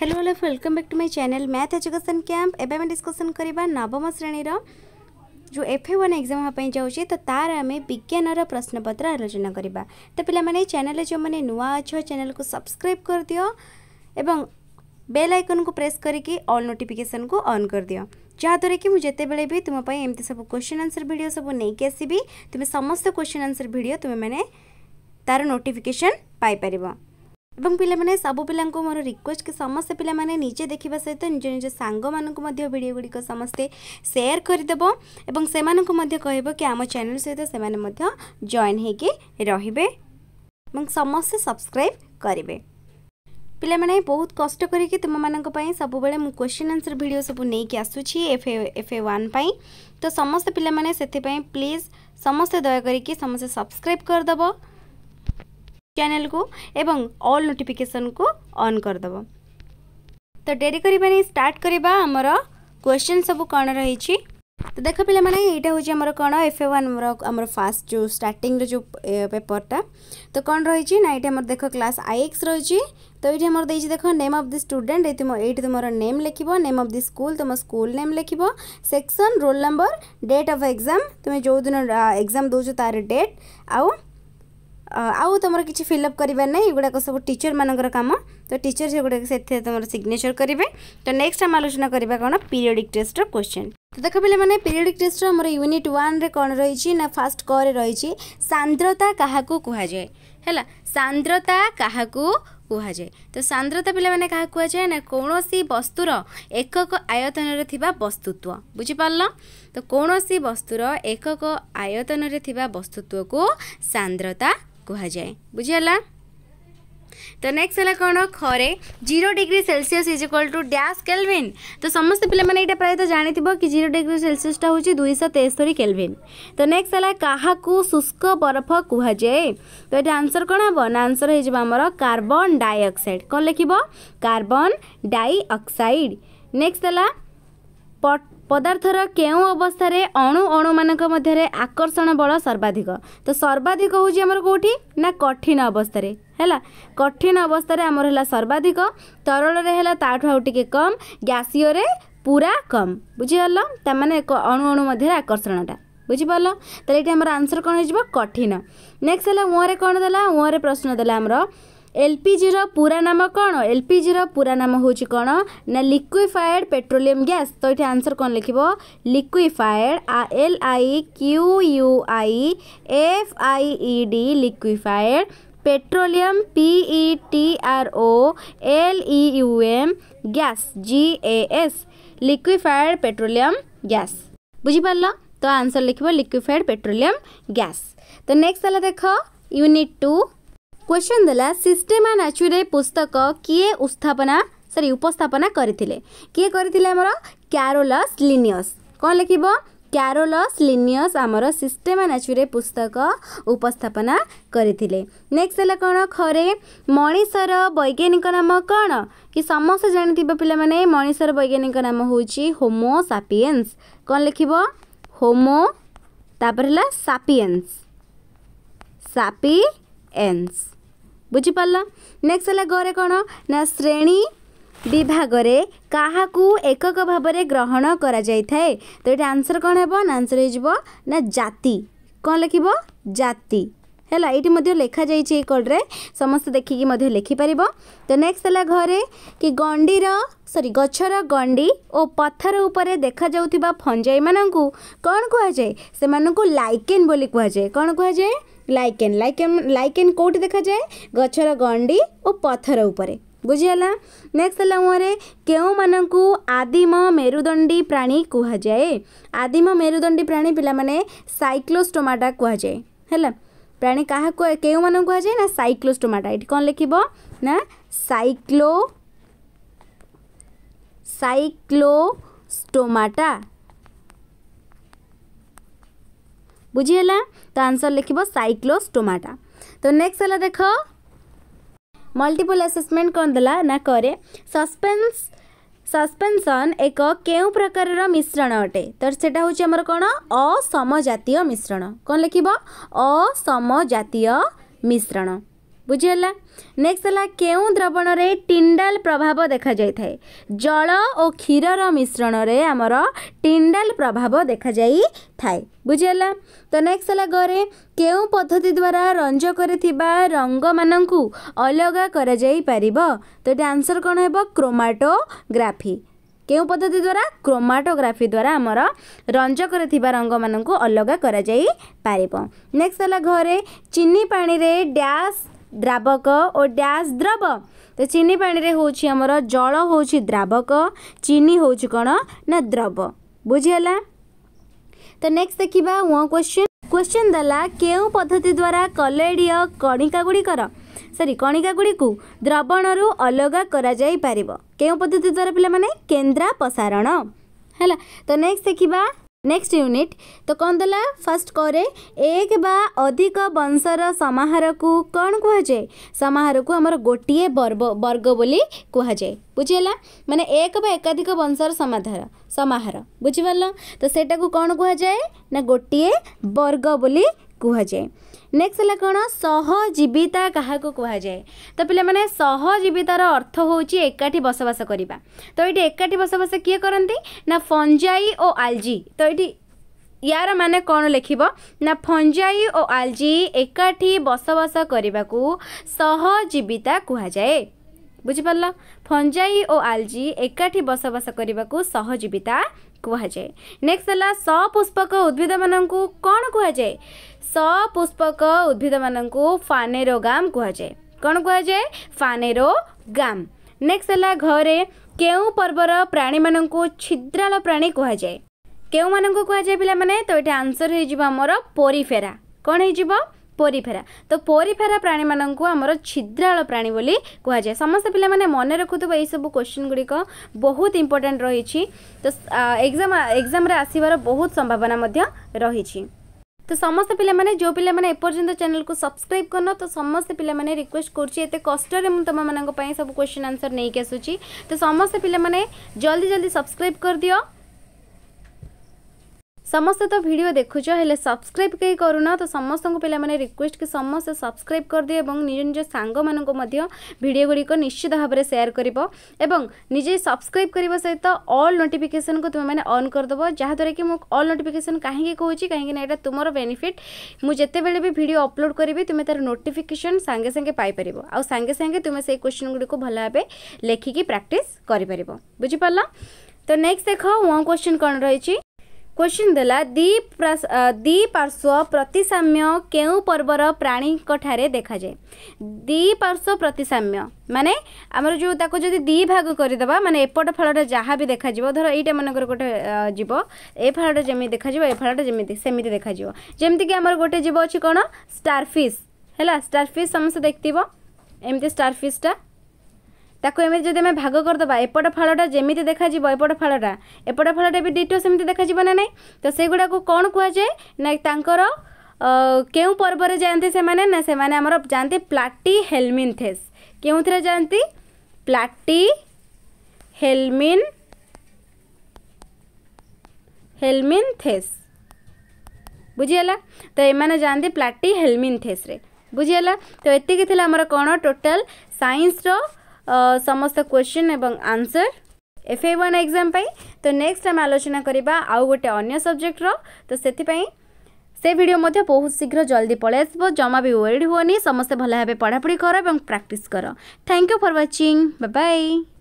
hello hello welcome back to my channel math education camp एवं आम discussion करवा नवम श्रेणीर जो एफ ए वन एक्जाम हाँ जाऊँचे तो तार आम विज्ञान प्रश्नपत्र आलोचना करवा तो पे चैनल जो मैंने नुआ अच्छ चैनल को सब्सक्राइब कर दियो एवं बेल आइकन को प्रेस करके ऑल नोटिफिकेशन को ऑन कर दियो जहाद्वर कि मुझे भी तुम्हें एमती सब क्वेश्चन आंसर भिड सब नहीं आसबि तुम्हें समस्त क्वेश्चन आंसर भिड तुम्हें मैंने तार नोटिफिकेसन पाइपर एवं पे सब पिला मोर रिक्वेस्ट कि समस्त पे निजे देखा सहित निज निज सांग भिडियोग समस्ते सेयार करदेव से कह कि आम चेल सहित से जेन हो रे समस्ते सब्सक्राइब करेंगे पिमान बहुत कष्ट करम मानी सब क्वेश्चन आंसर भिड सब नहीं आसूँ F A F A one तो समस्त पे से प्लीज समस्ते दयाक समस्त सब्सक्राइब करदेव चैनल को एवं ऑल नोटिफिकेशन को ऑन करदेव तो डेरी करवानी स्टार्ट करवा आमर क्वेश्चन सब कौन रही तो देख पे यहाँ हूँ आम कौन एफ ए वन फास्ट जो स्टार्टिंग जो पेपरटा तो कौन रही ये देख क्लास आई रही तो ये आम देख नेम अफ दि स्टूडेंट ये तुम ये तुम नेम लिख नेम अफ दि स्कूल तुम स्कूल नेम लिख section roll number date of exam तुम जो दिन एग्जाम दौच तार डेट आउ ଆଉ ତୁମର କିଛି ଫିଲଅପ୍ କରିବାର ନାହିଁ ଏଗୁଡ଼ାକ ସବୁ ଟିଚର୍ମାନଙ୍କର କାମ ତ ଟିଚର୍ ସେଗୁଡ଼ାକ ସେଥିରେ ତୁମର ସିଗ୍ନେଚର୍ କରିବେ ତ ନେକ୍ସଟ୍ ଆମେ ଆଲୋଚନା କରିବା କ'ଣ ପିରିୟଡ଼ିକ୍ ଟେଷ୍ଟର କୋଶ୍ଚିନ୍ ତ ଦେଖ ପିଲାମାନେ ପିରିୟଡ଼ିକ୍ ଟେଷ୍ଟର ଆମର ୟୁନିଟ୍ ୱାନ୍ରେ କ'ଣ ରହିଛି ନା ଫାଷ୍ଟ କରେ ରହିଛି ସାନ୍ଦ୍ରତା କାହାକୁ କୁହାଯାଏ ହେଲା ସାନ୍ଦ୍ରତା କାହାକୁ କୁହାଯାଏ ତ ସାନ୍ଦ୍ରତା ପିଲାମାନେ କାହାକୁ କୁହାଯାଏ ନା କୌଣସି ବସ୍ତୁର ଏକକ ଆୟତନରେ ଥିବା ବସ୍ତୁତ୍ୱ ବୁଝିପାରିଲ ତ କୌଣସି ବସ୍ତୁର ଏକକ ଆୟତନରେ ଥିବା ବସ୍ତୁତ୍ୱକୁ ସାନ୍ଦ୍ରତା କୁହାଯାଏ ବୁଝିହେଲା ତ ନେକ୍ସଟ ହେଲା କ'ଣ ଖରେ zero degree Celsius is equal to dash Kelvin ତ ସମସ୍ତେ ପିଲାମାନେ ଏଇଟା ପ୍ରାୟତଃ ଜାଣିଥିବ କି ଜିରୋ ଡିଗ୍ରୀ ସେଲସିୟସ୍ଟା ହେଉଛି ଦୁଇଶହ ତେସ୍ତରୀ କେଲଭିନ୍ ତ ନେକ୍ସଟ ହେଲା କାହାକୁ ଶୁଷ୍କ ବରଫ କୁହାଯାଏ ତ ଏଇଟା ଆନ୍ସର କ'ଣ ହେବ ନା ଆନ୍ସର ହେଇଯିବ ଆମର କାର୍ବନ୍ ଡାଇଅକ୍ସାଇଡ଼ କ'ଣ ଲେଖିବ କାର୍ବନ୍ ଡାଇଅକ୍ସାଇଡ଼ ନେକ୍ସଟ ହେଲା ପଟ ପଦାର୍ଥର କେଉଁ ଅବସ୍ଥାରେ ଅଣୁ ଅଣୁମାନଙ୍କ ମଧ୍ୟରେ ଆକର୍ଷଣ ବଳ ସର୍ବାଧିକ ତ ସର୍ବାଧିକ ହେଉଛି ଆମର କେଉଁଠି ନା କଠିନ ଅବସ୍ଥାରେ ହେଲା କଠିନ ଅବସ୍ଥାରେ ଆମର ହେଲା ସର୍ବାଧିକ ତରଳରେ ହେଲା ତାଠୁ ଆଉ ଟିକେ କମ୍ ଗ୍ୟାସିଓରେ ପୁରା କମ୍ ବୁଝିପାରିଲ ତାମାନେ ଏକ ଅଣୁ ଅଣୁ ମଧ୍ୟରେ ଆକର୍ଷଣଟା ବୁଝିପାରିଲ ତାହେଲେ ଏଇଠି ଆମର ଆନ୍ସର୍ କ'ଣ ହେଇଯିବ କଠିନ ନେକ୍ସଟ୍ ହେଲା ଉଁରେ କ'ଣ ଦେଲା ଉଁରେ ପ୍ରଶ୍ନ ଦେଲା ଆମର ଏଲ୍ପିଜିର ପୁରା ନାମ କ'ଣ ଏଲ୍ପିଜିର ପୁରା ନାମ ହେଉଛି କ'ଣ ନା ଲିକ୍ୱିଫାଏଡ୍ ପେଟ୍ରୋଲିୟମ୍ ଗ୍ୟାସ୍ ତ ଏଠି ଆନ୍ସର୍ କ'ଣ ଲେଖିବ liquefied L I Q U I F I E D liquefied petroleum P E T R O L E U M gas G A S liquefied petroleum gas बुझीपार तो answer लिख liquefied petroleum gas तो next है देख unit to question देला सिस्टेमाचु रे पुस्तक किए उपस्थापना सरी उपस्थापना उपस्पना गरिलस लिनियस कन् लेखि क्यारोलस लिनियस आमर सिस्टेमाचु रे पुस्तक उपस्थापना उपस्पना कोन होला मणीसर वैज्ञानिक नाम कोन कि समस्तो जाने माने मणीसर वैज्ञानिक नाम हौँछ होमो सापिएन्स कन् लिखिबो होमो त सापिएन्स सापिएन्स ବୁଝିପାରିଲ ନେକ୍ସଟ ହେଲା ଘରେ କ'ଣ ନା ଶ୍ରେଣୀ ବିଭାଗରେ କାହାକୁ ଏକକ ଭାବରେ ଗ୍ରହଣ କରାଯାଇଥାଏ ତ ଏଠି ଆନ୍ସର୍ କ'ଣ ହେବ ନା ଆନ୍ସର୍ ହେଇଯିବ ନା ଜାତି କ'ଣ ଲେଖିବ ଜାତି ହେଲା ଏଇଠି ମଧ୍ୟ ଲେଖାଯାଇଛି ଏଇ କୋଡ଼ରେ ସମସ୍ତେ ଦେଖିକି ମଧ୍ୟ ଲେଖିପାରିବ ତ ନେକ୍ସଟ ହେଲା ଘରେ କି ଗଣ୍ଡିର ସରି ଗଛର ଗଣ୍ଡି ଓ ପଥର ଉପରେ ଦେଖାଯାଉଥିବା ଫଞ୍ଜାଇମାନଙ୍କୁ କ'ଣ କୁହାଯାଏ ସେମାନଙ୍କୁ ଲାଇକେନ୍ ବୋଲି କୁହାଯାଏ କ'ଣ କୁହାଯାଏ ଲାଇକେନ୍ ଲାଇକେନ୍ ଲାଇକେନ୍ କେଉଁଠି ଦେଖାଯାଏ ଗଛର ଗଣ୍ଡି ଓ ପଥର ଉପରେ ବୁଝିହେଲା ନେକ୍ସଟ ହେଲା ମୋର କେଉଁମାନଙ୍କୁ ଆଦିମ ମେରୁଦଣ୍ଡୀ ପ୍ରାଣୀ କୁହାଯାଏ ଆଦିମ ମେରୁଦଣ୍ଡୀ ପ୍ରାଣୀ ପିଲାମାନେ ସାଇକ୍ଲୋଷ୍ଟୋମାଟା କୁହାଯାଏ ହେଲା ପ୍ରାଣୀ କାହାକୁ କେଉଁମାନଙ୍କୁ କୁହାଯାଏ ନା ସାଇକ୍ଲୋଷ୍ଟୋମାଟା ଏଠି କ'ଣ ଲେଖିବ ନା ସାଇକ୍ଲୋ ସାଇକ୍ଲୋଷ୍ଟୋମାଟା বুঝিগলা তো আনসর লিখব সাইক্লোস্টোমাটা তো নেক্সট হল দেখ ମଲ୍ଟିପୁଲ୍ ଆସେସମେଣ୍ଟ କ'ଣ ଦେଲା ନା କରେ ସସ୍ପେନ୍ସ ସସ୍ପେନ୍ସନ୍ ଏକ କେଉଁ ପ୍ରକାରର ମିଶ୍ରଣ ଅଟେ ତ ସେଇଟା ହେଉଛି ଆମର କ'ଣ ଅସମଜାତୀୟ ମିଶ୍ରଣ କ'ଣ ଲେଖିବ ଅସମଜାତୀୟ ମିଶ୍ରଣ ବୁଝିହେଲା ନେକ୍ସଟ ହେଲା କେଉଁ ଦ୍ରବଣରେ ଟିଣ୍ଡାଲ ପ୍ରଭାବ ଦେଖାଯାଇଥାଏ ଜଳ ଓ କ୍ଷୀରର ମିଶ୍ରଣରେ ଆମର ଟିଣ୍ଡାଲ ପ୍ରଭାବ ଦେଖାଯାଇଥାଏ ବୁଝିହେଲା ତ ନେକ୍ସଟ ହେଲା ଘରେ କେଉଁ ପଦ୍ଧତି ଦ୍ୱାରା ରଞ୍ଜକରେ ଥିବା ରଙ୍ଗମାନଙ୍କୁ ଅଲଗା କରାଯାଇପାରିବ ତ ଏଠି ଆନ୍ସର କ'ଣ ହେବ କ୍ରୋମାଟୋଗ୍ରାଫି କେଉଁ ପଦ୍ଧତି ଦ୍ୱାରା କ୍ରୋମାଟୋଗ୍ରାଫି ଦ୍ୱାରା ଆମର ରଞ୍ଜକରେ ଥିବା ରଙ୍ଗମାନଙ୍କୁ ଅଲଗା କରାଯାଇପାରିବ ନେକ୍ସଟ ହେଲା ଘରେ ଚିନି ପାଣିରେ ଡ୍ୟାସ୍ ଦ୍ରାବକ ଓ ଡ୍ୟାସ୍ ଦ୍ରବ ତ ଚିନି ପାଣିରେ ହେଉଛି ଆମର ଜଳ ହେଉଛି ଦ୍ରାବକ ଚିନି ହେଉଛି କ'ଣ ନା ଦ୍ରବ ବୁଝିହେଲା ତ ନେକ୍ସଟ ଦେଖିବା ଓ କ୍ୱେଶ୍ଚିନ୍ କ୍ୱେଶ୍ଚିନ୍ ଦେଲା କେଉଁ ପଦ୍ଧତି ଦ୍ୱାରା କଲେଡ଼ିୟ କଣିକା ଗୁଡ଼ିକର ସରି କଣିକା ଗୁଡ଼ିକୁ ଦ୍ରବଣରୁ ଅଲଗା କରାଯାଇପାରିବ କେଉଁ ପଦ୍ଧତି ଦ୍ୱାରା ପିଲାମାନେ କେନ୍ଦ୍ରାପସାରଣ ହେଲା ତ ନେକ୍ସଟ ଦେଖିବା ନେକ୍ସଟ ୟୁନିଟ୍ ତ କ'ଣ ଦେଲା ଫାର୍ଷ୍ଟ କରେ ଏକ ବା ଅଧିକ ବଂଶର ସମାହାରକୁ କ'ଣ କୁହାଯାଏ ସମାହାରକୁ ଆମର ଗୋଟିଏ ବର୍ଗ ବର୍ଗ ବୋଲି କୁହାଯାଏ ବୁଝିହେଲା ମାନେ ଏକ ବା ଏକାଧିକ ବଂଶର ସମାଧାର ସମାହାର ବୁଝିପାରିଲ ତ ସେଇଟାକୁ କ'ଣ କୁହାଯାଏ ନା ଗୋଟିଏ ବର୍ଗ ବୋଲି କୁହାଯାଏ ନେକ୍ସଟ ହେଲା କ'ଣ ସହଜୀବିତା କାହାକୁ କୁହାଯାଏ ତ ପିଲାମାନେ ସହଜୀବିତାର ଅର୍ଥ ହେଉଛି ଏକାଠି ବସବାସ କରିବା ତ ଏଇଠି ଏକାଠି ବସବାସ କିଏ କରନ୍ତି ନା ଫଞ୍ଜାଇ ଓ ଆଲଜି ତ ଏଇଠି ୟାର ମାନେ କ'ଣ ଲେଖିବ ନା ଫଞ୍ଜାଇ ଓ ଆଲଜି ଏକାଠି ବସବାସ କରିବାକୁ ସହଜୀବିତା କୁହାଯାଏ ବୁଝିପାରିଲ ଫଞ୍ଜାଇ ଓ ଆଲଜି ଏକାଠି ବସବାସ କରିବାକୁ ସହଜୀବିତା କୁହାଯାଏ ନେକ୍ସଟ ହେଲା ସପୁଷ୍ପକ ଉଦ୍ଭିଦମାନଙ୍କୁ କ'ଣ କୁହାଯାଏ ସପୁଷ୍ପକ ଉଦ୍ଭିଦମାନଙ୍କୁ ଫାନେରୋଗାମ୍ କୁହାଯାଏ କ'ଣ କୁହାଯାଏ ଫାନେରୋଗାମ୍ ନେକ୍ସଟ ହେଲା ଘରେ କେଉଁ ପର୍ବର ପ୍ରାଣୀମାନଙ୍କୁ ଛିଦ୍ରାଳ ପ୍ରାଣୀ କୁହାଯାଏ କେଉଁମାନଙ୍କୁ କୁହାଯାଏ ପିଲାମାନେ ତ ଏଇଟା ଆନ୍ସର ହେଇଯିବ ଆମର ପୋରିଫେରା କ'ଣ ହେଇଯିବ ପୋରିଫେରା ତ ପୋରିଫେରା ପ୍ରାଣୀମାନଙ୍କୁ ଆମର ଛିଦ୍ରାଳ ପ୍ରାଣୀ ବୋଲି କୁହାଯାଏ ସମସ୍ତେ ପିଲାମାନେ ମନେ ରଖୁଥିବା ଏଇସବୁ କ୍ୱେଶ୍ଚିନ୍ ଗୁଡ଼ିକ ବହୁତ ଇମ୍ପୋର୍ଟାଣ୍ଟ ରହିଛି ତ ଏକ୍ଜାମ୍ ଏକ୍ଜାମ୍ରେ ଆସିବାର ବହୁତ ସମ୍ଭାବନା ମଧ୍ୟ ରହିଛି ତ ସମସ୍ତେ ପିଲାମାନେ ଯେଉଁ ପିଲାମାନେ ଏପର୍ଯ୍ୟନ୍ତ ଚ୍ୟାନେଲକୁ ସବସ୍କ୍ରାଇବ୍ କରିନ ତ ସମସ୍ତେ ପିଲାମାନେ ରିକ୍ୱେଷ୍ଟ କରୁଛି ଏତେ କଷ୍ଟରେ ମୁଁ ତୁମମାନଙ୍କ ପାଇଁ ସବୁ କ୍ୱେଶ୍ଚିନ୍ ଆନ୍ସର୍ ନେଇକି ଆସୁଛି ତ ସମସ୍ତେ ପିଲାମାନେ ଜଲ୍ଦି ଜଲ୍ଦି ସବସ୍କ୍ରାଇବ୍ କରିଦିଅ समस्त तो भिड देखु हेल्ले सब्सक्राइब के करुन तो समस्त पे रिक्वेस्ट कि समस्त सब्सक्राइब कर दिए और निज निज सांगड़ निश्चित भाव में सेयार कर निजे सब्सक्राइब करने सहित अल् नोटिफिकेसन को तुम्हें अन् करद जहाँद्वारा कि मुझ अल् नोटिफिकेसन कहीं कौन कहीं तुम बेनिफिट मुझे जिते भी भिड अपलोड करी तुम्हें तरह नोटिफिकेसन सांगे सांगे पाइपर आउ सांगे तुम्हें से क्वेश्चन गुड़ी भल भाव लेखिकी प्राक्ट कर बुझिपार तो नेक्स्ट देख मो क्वेश्चन कौन रही क्वेश्चन देला द्वीप द्विपार्श्व प्रतिसाम्य केउँ पर्वर प्राणीଙ୍କଠାରେ ଦେଖାଯାଏ ଦ୍ୱିପାର୍ଶ୍ୱ ପ୍ରତିସାମ୍ୟ ମାନେ ଆମର ଯେଉଁ ତାକୁ ଯଦି ଦୁଇ ଭାଗ କରିଦେବା ମାନେ ଏପଟ ଫାଳଟା ଯାହା ବି ଦେଖାଯିବ ଧର ଏଇଟା ମନେକର ଗୋଟେ ଯିବ ଏ ଫାଳଟା ଯେମିତି ଦେଖାଯିବ ଏ ଫାଳଟା ଯେମିତି ସେମିତି ଦେଖାଯିବ ଯେମିତିକି ଆମର ଗୋଟେ ଜୀବ ଅଛି କ'ଣ ଷ୍ଟାରଫିସ୍ ହେଲା ଷ୍ଟାରଫିସ୍ ସମସ୍ତେ ଦେଖିଥିବ ଏମିତି ଷ୍ଟାରଫିସ୍ଟା ତାକୁ ଏମିତି ଯଦି ଆମେ ଭାଗ କରିଦେବା ଏପଟ ଫାଳଟା ଯେମିତି ଦେଖାଯିବ ଏପଟ ଫାଳଟା ଏପଟ ଫାଳଟା ବି ଡିଟୋ ସେମିତି ଦେଖାଯିବ ନା ନାହିଁ ତ ସେଗୁଡ଼ାକୁ କ'ଣ କୁହାଯାଏ ନା ତାଙ୍କର କେଉଁ ପର୍ବରେ ଯାଆନ୍ତି ସେମାନେ ନା ସେମାନେ ଆମର ଯାଆନ୍ତି ପ୍ଲାଟି ହେଲମିନ୍ ଥେସ୍ କେଉଁଥିରେ ଯାଆନ୍ତି ପ୍ଲାଟି ହେଲମିନ୍ ହେଲମିନ୍ ଥେସ୍ ବୁଝିଗଲା ତ ଏମାନେ ଯାଆନ୍ତି ପ୍ଲାଟି ହେଲମିନ୍ ଥେସ୍ରେ ବୁଝିଗଲା ତ ଏତିକି ଥିଲା ଆମର କ'ଣ ଟୋଟାଲ୍ ସାଇନ୍ସର समस्त क्वेश्चन एवं answer F A one exam तो नेक्स्ट आम आलोचना करवा आउ गोटे अन्य सब्जेक्टर तो से से वीडियो मध्य बहुत शीघ्र जल्दी पलि आसो जमा भी वेरीड हुए समस्ते भले भाव पढ़ापढ़ी कर और प्राक्ट कर thank you for watching bye bye